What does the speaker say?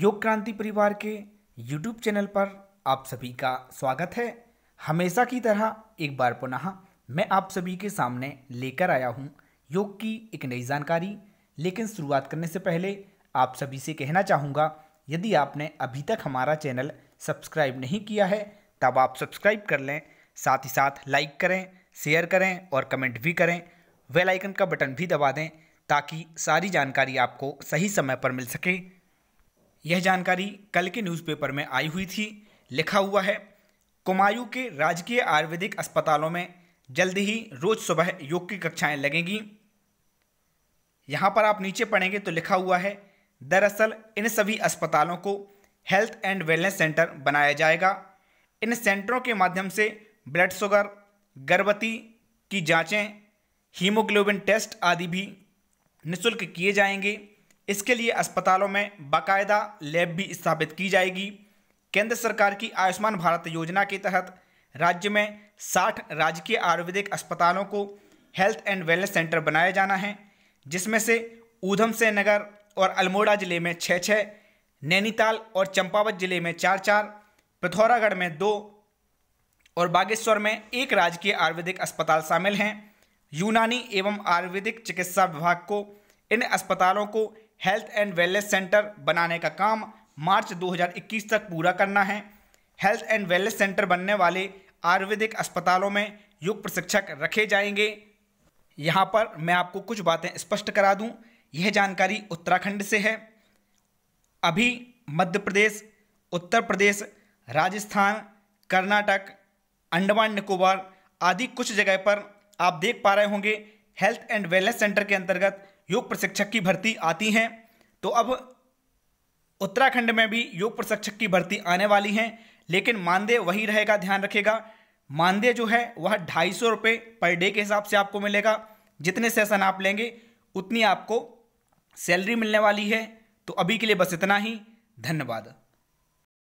योग क्रांति परिवार के यूट्यूब चैनल पर आप सभी का स्वागत है हमेशा की तरह एक बार पुनः मैं आप सभी के सामने लेकर आया हूँ योग की एक नई जानकारी लेकिन शुरुआत करने से पहले आप सभी से कहना चाहूँगा यदि आपने अभी तक हमारा चैनल सब्सक्राइब नहीं किया है तब आप सब्सक्राइब कर लें साथ ही साथ लाइक करें शेयर करें और कमेंट भी करें वेल आइकन का बटन भी दबा दें ताकि सारी जानकारी आपको सही समय पर मिल सके यह जानकारी कल के न्यूज़पेपर में आई हुई थी लिखा हुआ है कुमायूं के राजकीय आयुर्वेदिक अस्पतालों में जल्द ही रोज सुबह योग की कक्षाएं लगेंगी यहाँ पर आप नीचे पढ़ेंगे तो लिखा हुआ है दरअसल इन सभी अस्पतालों को हेल्थ एंड वेलनेस सेंटर बनाया जाएगा इन सेंटरों के माध्यम से ब्लड शुगर गर्भवती की जाँचें हीमोग्लोबिन टेस्ट आदि भी निःशुल्क किए जाएंगे इसके लिए अस्पतालों में बाकायदा लैब भी स्थापित की जाएगी केंद्र सरकार की आयुष्मान भारत योजना के तहत राज्य में 60 राजकीय आयुर्वेदिक अस्पतालों को हेल्थ एंड वेलनेस सेंटर बनाया जाना है जिसमें से ऊधम से नगर और अल्मोड़ा ज़िले में छः छः नैनीताल और चंपावत ज़िले में चार चार पिथौरागढ़ में दो और बागेश्वर में एक राजकीय आयुर्वेदिक अस्पताल शामिल हैं यूनानी एवं आयुर्वेदिक चिकित्सा विभाग को इन अस्पतालों को हेल्थ एंड वेलनेस सेंटर बनाने का काम मार्च 2021 तक पूरा करना है हेल्थ एंड वेलनेस सेंटर बनने वाले आयुर्वेदिक अस्पतालों में युग प्रशिक्षक रखे जाएंगे यहाँ पर मैं आपको कुछ बातें स्पष्ट करा दूँ यह जानकारी उत्तराखंड से है अभी मध्य प्रदेश उत्तर प्रदेश राजस्थान कर्नाटक अंडमान निकोबार आदि कुछ जगह पर आप देख पा रहे होंगे हेल्थ एंड वेलनेस सेंटर के अंतर्गत योग प्रशिक्षक की भर्ती आती हैं तो अब उत्तराखंड में भी योग प्रशिक्षक की भर्ती आने वाली हैं लेकिन मानदेय वही रहेगा ध्यान रखेगा मानदेय जो है वह ढाई सौ रुपये पर डे के हिसाब से आपको मिलेगा जितने सेशन आप लेंगे उतनी आपको सैलरी मिलने वाली है तो अभी के लिए बस इतना ही धन्यवाद